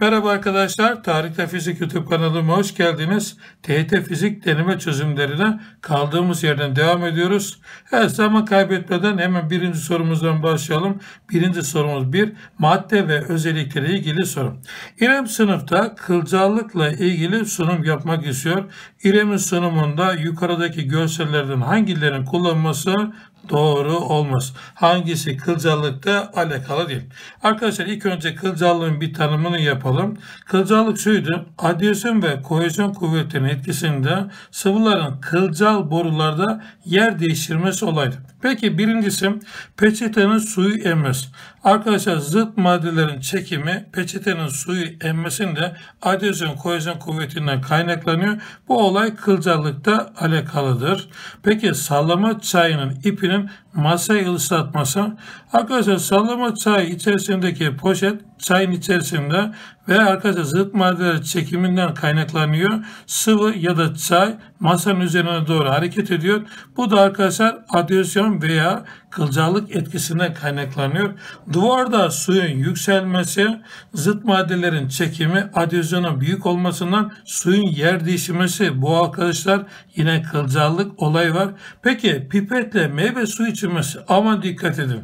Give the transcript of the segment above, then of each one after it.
Merhaba arkadaşlar, Tarihte Fizik YouTube kanalıma hoş geldiniz. TYT Fizik deneme çözümlerine kaldığımız yerden devam ediyoruz. Her zaman kaybetmeden hemen birinci sorumuzdan başlayalım. Birinci sorumuz bir, madde ve özellikleri ilgili sorum. İrem sınıfta kılcallıkla ilgili sunum yapmak istiyor. İrem'in sunumunda yukarıdaki görsellerden hangilerin kullanılması doğru olmaz. Hangisi kılcallıkta alakalı değil. Arkadaşlar ilk önce kılcallığın bir tanımını yapalım. Kılcallık şuydu. adiyosun ve kohezyon kuvvetinin etkisinde sıvıların kılcal borularda yer değiştirmesi olaydı. Peki birincisi peçetenin suyu emmez. Arkadaşlar zıt maddelerin çekimi peçetenin suyu emmesinde adezyon kohezyon kuvvetinden kaynaklanıyor. Bu olay kılcallıkta alakalıdır. Peki sallama çayının ipinin masayı ıslatması Arkadaşlar sallama çay içerisindeki poşet çayın içerisinde ve arkadaşlar zıt maddeler çekiminden kaynaklanıyor. Sıvı ya da çay masanın üzerine doğru hareket ediyor. Bu da arkadaşlar adüzyon veya kılcallık etkisine kaynaklanıyor. Duvarda suyun yükselmesi, zıt maddelerin çekimi, adezyonun büyük olmasından suyun yer değişmesi. Bu arkadaşlar yine kılcallık olay var. Peki pipetle meyve suyu içilmesi ama dikkat edin.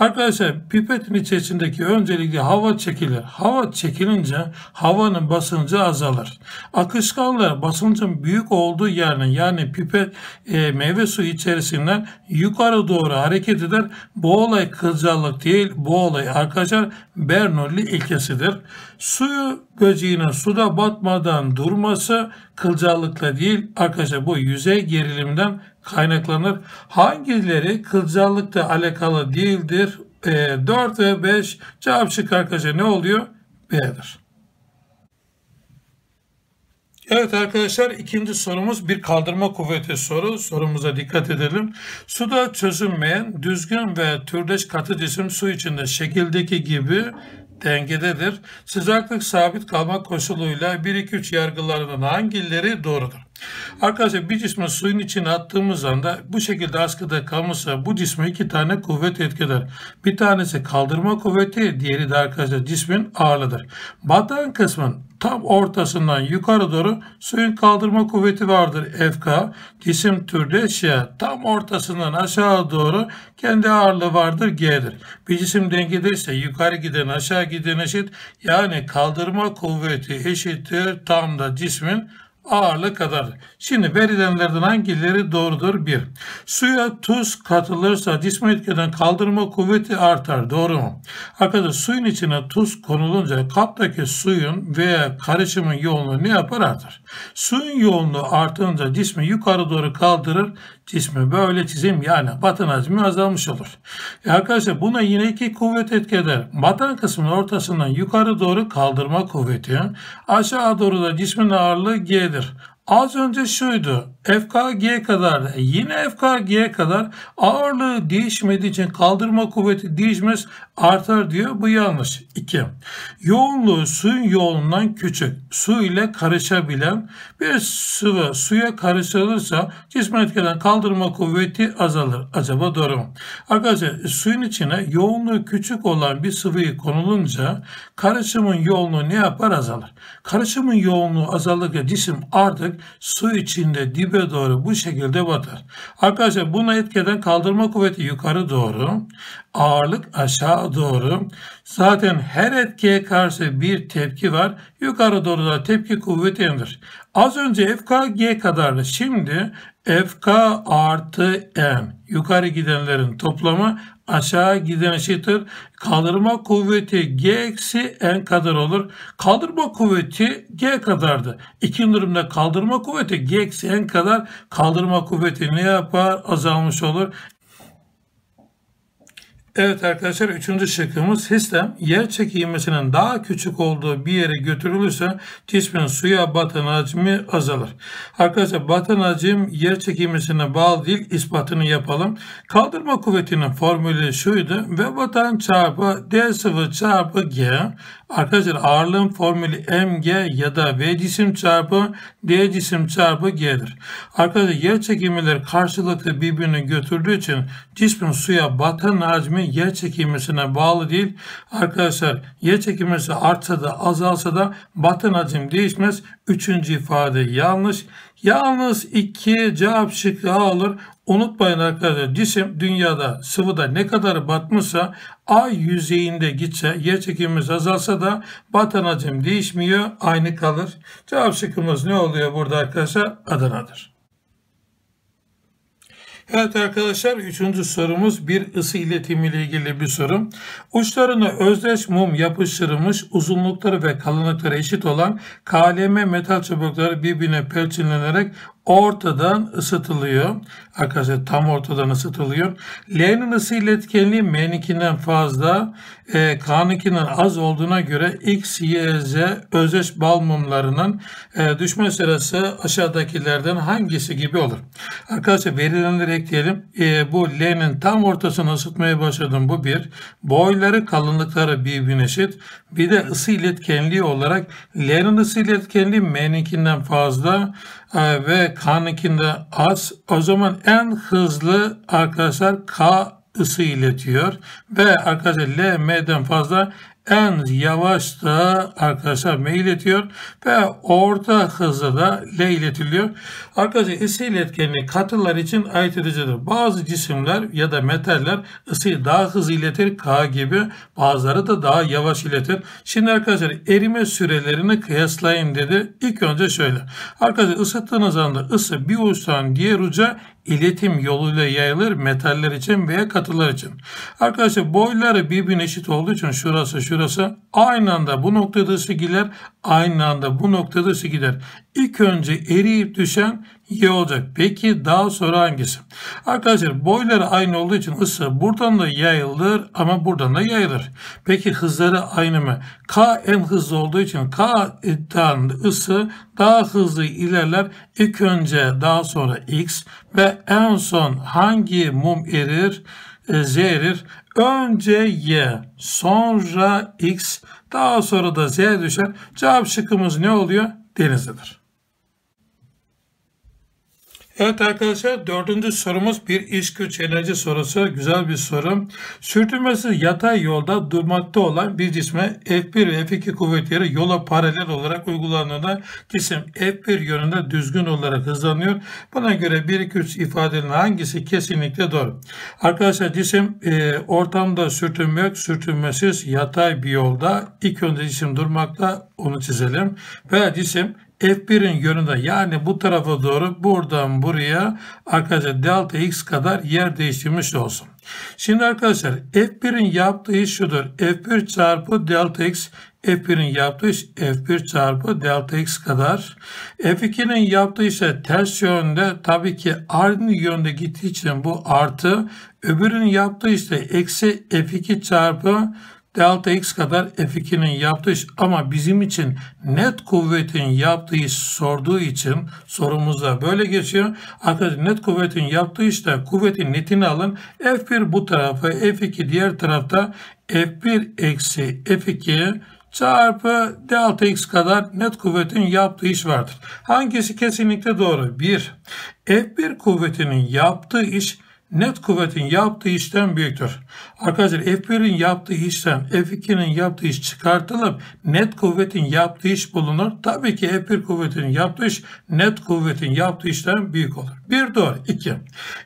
Arkadaşlar pipetin içerisindeki öncelikle hava çekilir. Hava çekilince havanın basıncı azalır. Akışkanlar basıncın büyük olduğu yerden yani pipet e, meyve suyu içerisinden yukarı doğru hareket hareket eder. Bu olay Kızılcahalık değil, bu olay arkadaşlar Bernoulli ilkesidir. Suyu böceğine suda batmadan durması Kılcallıkla değil arkadaşlar bu yüzey gerilimden kaynaklanır. Hangileri kılcallıkla alakalı değildir? E, 4 ve 5 cevap şık arkadaşlar ne oluyor? B'dir. Evet arkadaşlar ikinci sorumuz bir kaldırma kuvveti soru. Sorumuza dikkat edelim. Suda çözünmeyen düzgün ve türdeş katı cisim su içinde şekildeki gibi dengededir. Sıcaklık sabit kalma koşuluyla 1-2-3 yargılarının hangileri doğrudur? Arkadaşlar bir cismi suyun içine attığımız anda bu şekilde askıda kalmışsa bu cisme iki tane kuvvet etkiler. Bir tanesi kaldırma kuvveti, diğeri de arkadaşlar cismin ağırlığıdır. Batan kısmın tam ortasından yukarı doğru suyun kaldırma kuvveti vardır FK. Cisim türdeşya tam ortasından aşağı doğru kendi ağırlığı vardır G'dir. Bir cisim dengedeyse yukarı giden aşağı giden eşit yani kaldırma kuvveti eşittir tam da cismin ağırlık kadar. Şimdi verilenlerden hangileri doğrudur? Bir. Suya tuz katılırsa dismoidkeden kaldırma kuvveti artar. Doğru mu? Arkadaşlar suyun içine tuz konulunca kaptaki suyun veya karışımın yoğunluğu ne yapar? Artar. Suyun yoğunluğu artınca cismi yukarı doğru kaldırır cismi böyle çizeyim yani batın hacmi azalmış olur. E arkadaşlar buna yine iki kuvvet etki eder. Batan kısmın ortasından yukarı doğru kaldırma kuvveti, aşağı doğru da cismin ağırlığı G'dir. Az önce şuydu. FKG kadar yine FKG kadar ağırlığı değişmediği için kaldırma kuvveti değişmez artar diyor. Bu yanlış. 2. Yoğunluğu suyun yoğunluğundan küçük. Su ile karışabilen bir sıvı suya karışılırsa cisme etkilen kaldırma kuvveti azalır. Acaba doğru mu? Arkadaşlar suyun içine yoğunluğu küçük olan bir sıvıyı konulunca karışımın yoğunluğu ne yapar? Azalır. Karışımın yoğunluğu azalırken cisim artık su içinde dibi tepe doğru bu şekilde batar. Arkadaşlar buna etkeden kaldırma kuvveti yukarı doğru, ağırlık aşağı doğru. Zaten her etkiye karşı bir tepki var. Yukarı doğru da tepki kuvveti indir. Az önce FKG kadardı. Şimdi FK artı n Yukarı gidenlerin toplamı aşağı giden eşittir. Kaldırma kuvveti G eksi N kadar olur. Kaldırma kuvveti G kadardı. İkinci durumda kaldırma kuvveti G eksi N kadar kaldırma kuvveti ne yapar? Azalmış olur. Evet arkadaşlar üçüncü şıkkımız sistem yer çekilmesinin daha küçük olduğu bir yere götürülürse cismin suya batan hacmi azalır. Arkadaşlar batan hacim yer çekilmesine bağlı değil ispatını yapalım. Kaldırma kuvvetinin formülü şuydu ve batan çarpı D0 çarpı G arkadaşlar ağırlığın formülü mg ya da v cisim çarpı d cisim çarpı g'dir. Arkadaşlar yer çekimleri karşılıklı birbirini götürdüğü için cismin suya batan hacmi değişimi yer çekilmesine bağlı değil. Arkadaşlar yer çekilmesi artsa da azalsa da batın hacim değişmez. Üçüncü ifade yanlış. Yalnız iki cevap şıkkı alır. Unutmayın arkadaşlar cisim dünyada sıvıda ne kadar batmışsa ay yüzeyinde gitse yer çekimimiz azalsa da batan hacim değişmiyor aynı kalır. Cevap şıkkımız ne oluyor burada arkadaşlar? Adana'dır. Evet arkadaşlar üçüncü sorumuz bir ısı iletimi ile ilgili bir soru. Uçlarına özdeş mum yapıştırılmış uzunlukları ve kalınlıkları eşit olan KLM metal çubukları birbirine perçinlenerek ortadan ısıtılıyor. Arkadaşlar tam ortadan ısıtılıyor. L'nin ısı iletkenliği M'ninkinden fazla, e, K'ninkinden az olduğuna göre X, Y, Z özdeş bal mumlarının e, düşme sırası aşağıdakilerden hangisi gibi olur? Arkadaşlar verilenleri ekleyelim. E, bu L'nin tam ortasını ısıtmaya başladım. Bu bir. Boyları, kalınlıkları birbirine eşit. Bir de ısı iletkenliği olarak L'nin ısı iletkenliği M'ninkinden fazla, e, ve K'nınkinde az. O zaman en hızlı arkadaşlar K ısı iletiyor. Ve arkadaşlar L M'den fazla en yavaş da arkadaşlar M iletiyor ve orta hızda da L iletiliyor. Arkadaşlar ısı iletkenliği katılar için ayırt edicidir. Bazı cisimler ya da metaller ısıyı daha hızlı iletir K gibi bazıları da daha yavaş iletir. Şimdi arkadaşlar erime sürelerini kıyaslayın dedi. İlk önce şöyle. Arkadaşlar ısıttığınız anda ısı bir uçtan diğer uca iletim yoluyla yayılır metaller için veya katılar için. Arkadaşlar boyları birbirine eşit olduğu için şurası şu şurası. Aynı anda bu noktada ısı gider. Aynı anda bu noktada ısı gider. İlk önce eriyip düşen Y olacak. Peki daha sonra hangisi? Arkadaşlar boyları aynı olduğu için ısı buradan da yayılır ama buradan da yayılır. Peki hızları aynı mı? K en hızlı olduğu için K'dan ısı daha hızlı ilerler. İlk önce daha sonra X ve en son hangi mum erir? E, Z erir. Önce y, sonra x, daha sonra da z düşer. Cevap şıkkımız ne oluyor? Denizli'dir. Evet arkadaşlar dördüncü sorumuz bir iş güç enerji sorusu. Güzel bir soru. Sürtünmesi yatay yolda durmakta olan bir cisme F1 ve F2 kuvvetleri yola paralel olarak uygulandığında cisim F1 yönünde düzgün olarak hızlanıyor. Buna göre 1 2 3 ifadenin hangisi kesinlikle doğru? Arkadaşlar cisim e, ortamda sürtünme yok. Sürtünmesiz yatay bir yolda ilk önce cisim durmakta onu çizelim. Veya cisim F1'in yönünde yani bu tarafa doğru buradan buraya arkadaşlar delta x kadar yer değiştirmiş olsun. Şimdi arkadaşlar F1'in yaptığı iş şudur. F1 çarpı delta x F1'in yaptığı iş F1 çarpı delta x kadar. F2'nin yaptığı ise ters yönde tabii ki aynı yönde gittiği için bu artı. Öbürünün yaptığı işte eksi F2 çarpı delta x kadar F2'nin yaptığı iş ama bizim için net kuvvetin yaptığı iş sorduğu için sorumuzda böyle geçiyor. Arkadaşlar net kuvvetin yaptığı işte kuvvetin netini alın. F1 bu tarafa F2 diğer tarafta F1 eksi F2 çarpı delta x kadar net kuvvetin yaptığı iş vardır. Hangisi kesinlikle doğru? 1. F1 kuvvetinin yaptığı iş net kuvvetin yaptığı işten büyüktür. Arkadaşlar F1'in yaptığı işten F2'nin yaptığı iş çıkartılıp net kuvvetin yaptığı iş bulunur. Tabii ki F1 kuvvetinin yaptığı iş net kuvvetin yaptığı işten büyük olur. Bir doğru. iki.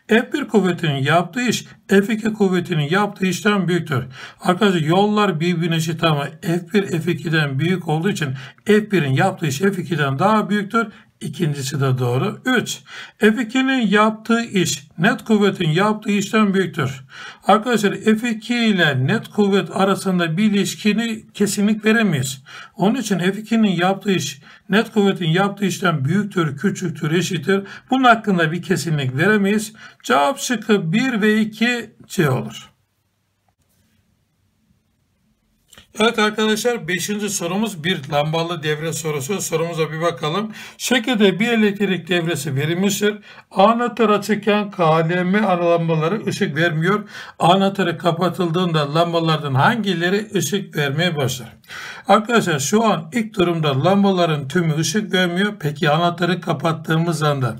F1 kuvvetinin yaptığı iş F2 kuvvetinin yaptığı işten büyüktür. Arkadaşlar yollar birbirine eşit ama F1 F2'den büyük olduğu için F1'in yaptığı iş F2'den daha büyüktür. İkincisi de doğru. 3. F2'nin yaptığı iş net kuvvetin yaptığı işten büyüktür. Arkadaşlar F2 ile net kuvvet arasında bir ilişkini kesinlik veremeyiz. Onun için F2'nin yaptığı iş net kuvvetin yaptığı işten büyüktür, küçüktür, eşittir. Bunun hakkında bir kesinlik veremeyiz. Cevap şıkkı 1 ve 2 C olur. Evet arkadaşlar 5. sorumuz bir lambalı devre sorusu. Sorumuza bir bakalım. Şekilde bir elektrik devresi verilmiştir. Anahtar açıkken KLM lambaları ışık vermiyor. Anahtarı kapatıldığında lambalardan hangileri ışık vermeye başlar? Arkadaşlar şu an ilk durumda lambaların tümü ışık vermiyor. Peki anahtarı kapattığımız anda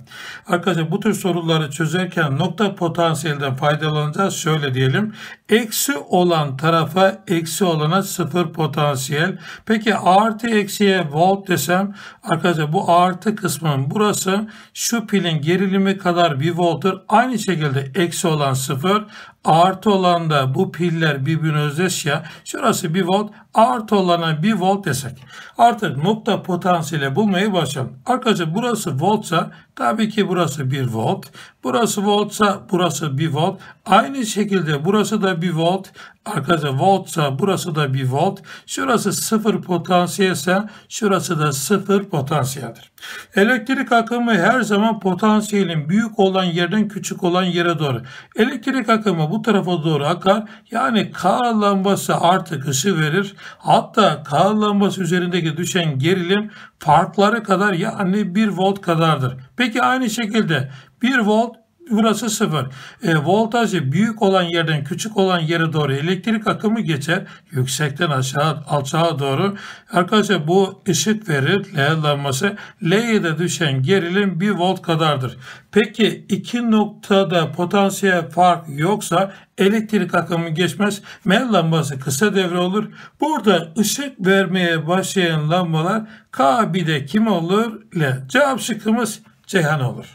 arkadaşlar bu tür soruları çözerken nokta potansiyelden faydalanacağız. Şöyle diyelim. Eksi olan tarafa eksi olana sıfır potansiyel. Peki artı eksiye volt desem arkadaşlar bu artı kısmının burası şu pilin gerilimi kadar bir volttur. Aynı şekilde eksi olan sıfır artı olan da bu piller birbirine özdeş ya. Şurası 1 volt artı olana 1 volt desek. Artık nokta potansiyeli bulmaya başlayalım. Arkadaşlar burası voltsa tabii ki burası 1 volt. Burası voltsa burası 1 volt. Aynı şekilde burası da 1 volt. Arkadaşlar voltsa burası da 1 volt. Şurası 0 potansiyelse şurası da 0 potansiyeldir. Elektrik akımı her zaman potansiyelin büyük olan yerden küçük olan yere doğru. Elektrik akımı bu bu tarafa doğru akar. Yani K lambası artık ısı verir. Hatta K lambası üzerindeki düşen gerilim farklara kadar yani 1 volt kadardır. Peki aynı şekilde 1 volt burası sıfır. E, voltajı büyük olan yerden küçük olan yere doğru elektrik akımı geçer. Yüksekten aşağı alçağa doğru. Arkadaşlar bu ışık verir L lambası. L'ye de düşen gerilim 1 volt kadardır. Peki iki noktada potansiyel fark yoksa elektrik akımı geçmez. M lambası kısa devre olur. Burada ışık vermeye başlayan lambalar k bir de kim olur? L. Cevap şıkkımız Ceyhan olur.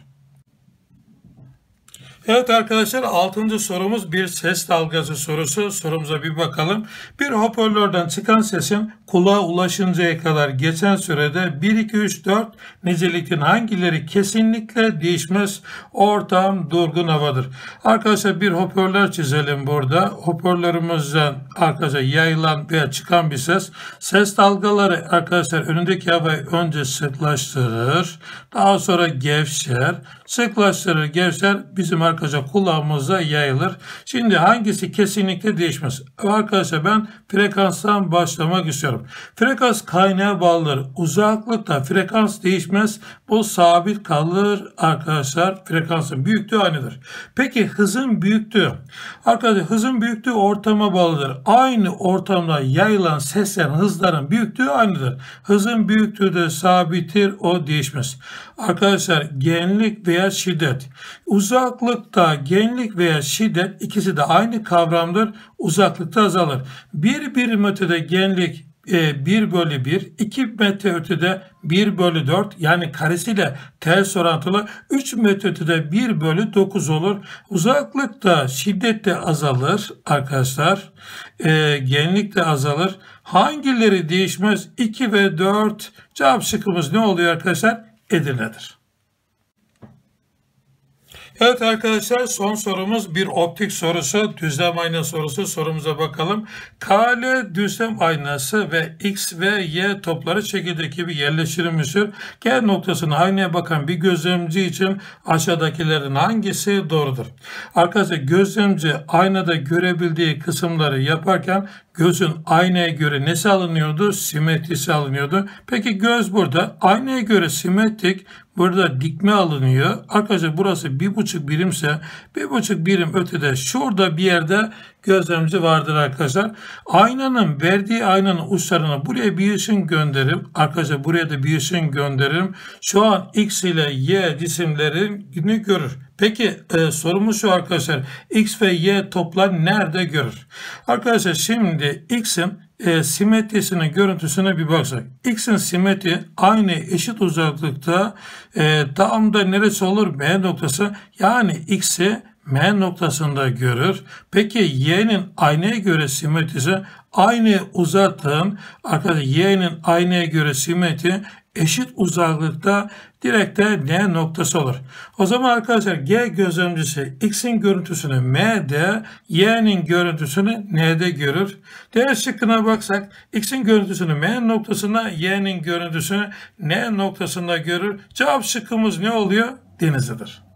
Evet arkadaşlar altıncı sorumuz bir ses dalgası sorusu. Sorumuza bir bakalım. Bir hoparlörden çıkan sesin kulağa ulaşıncaya kadar geçen sürede 1, 2, 3, 4 niceliklerin hangileri kesinlikle değişmez? Ortam durgun havadır. Arkadaşlar bir hoparlör çizelim burada. Hoparlörümüzden arkadaşlar yayılan veya çıkan bir ses. Ses dalgaları arkadaşlar önündeki havayı önce sıklaştırır. Daha sonra gevşer. Sıklaştırır, gevşer. Bizim arkadaşlar kulağımıza yayılır. Şimdi hangisi kesinlikle değişmez? Arkadaşlar ben frekanstan başlamak istiyorum. Frekans kaynağı bağlıdır. Uzaklıkta frekans değişmez. Bu sabit kalır arkadaşlar. Frekansın büyüklüğü aynıdır. Peki hızın büyüklüğü? Arkadaşlar hızın büyüklüğü ortama bağlıdır. Aynı ortamda yayılan seslerin hızların büyüklüğü aynıdır. Hızın büyüklüğü de sabitir. O değişmez. Arkadaşlar genlik veya şiddet. Uzaklıkta genlik veya şiddet ikisi de aynı kavramdır. Uzaklıkta azalır. Bir birim ötede genlik 1 e, bölü 1, 2 metre ötede 1 bölü 4 yani karesiyle ters orantılı 3 metre ötede 1 bölü 9 olur. Uzaklıkta şiddet de azalır arkadaşlar. E, genlik de azalır. Hangileri değişmez? 2 ve 4 cevap şıkkımız ne oluyor arkadaşlar? Edirne'dir. Evet arkadaşlar son sorumuz bir optik sorusu, düzlem aynası sorusu. Sorumuza bakalım. KL düzlem aynası ve X ve Y topları çekirdek gibi yerleştirilmiştir. G noktasını aynaya bakan bir gözlemci için aşağıdakilerin hangisi doğrudur? Arkadaşlar gözlemci aynada görebildiği kısımları yaparken Gözün aynaya göre nesi alınıyordu? Simetrisi alınıyordu. Peki göz burada. Aynaya göre simetrik burada dikme alınıyor. Arkadaşlar burası bir buçuk birimse bir buçuk birim ötede şurada bir yerde gözlemci vardır arkadaşlar. Aynanın verdiği aynanın uçlarına buraya bir ışın gönderirim. Arkadaşlar buraya da bir ışın gönderirim. Şu an x ile y cisimlerini görür. Peki e, sorumuz şu arkadaşlar. X ve Y toplam nerede görür? Arkadaşlar şimdi X'in e, simetrisinin görüntüsüne bir baksak. X'in simetri aynı eşit uzaklıkta e, dağımda neresi olur? M noktası. Yani X'i M noktasında görür. Peki Y'nin aynaya göre simetrisi aynı uzattığın arkadaşlar Y'nin aynaya göre simetri eşit uzaklıkta direkte N noktası olur. O zaman arkadaşlar G gözlemcisi X'in görüntüsünü M'de, Y'nin görüntüsünü N'de görür. Diğer şıkkına baksak X'in görüntüsünü M noktasında, Y'nin görüntüsünü N noktasında görür. Cevap şıkkımız ne oluyor? Denizli'dir.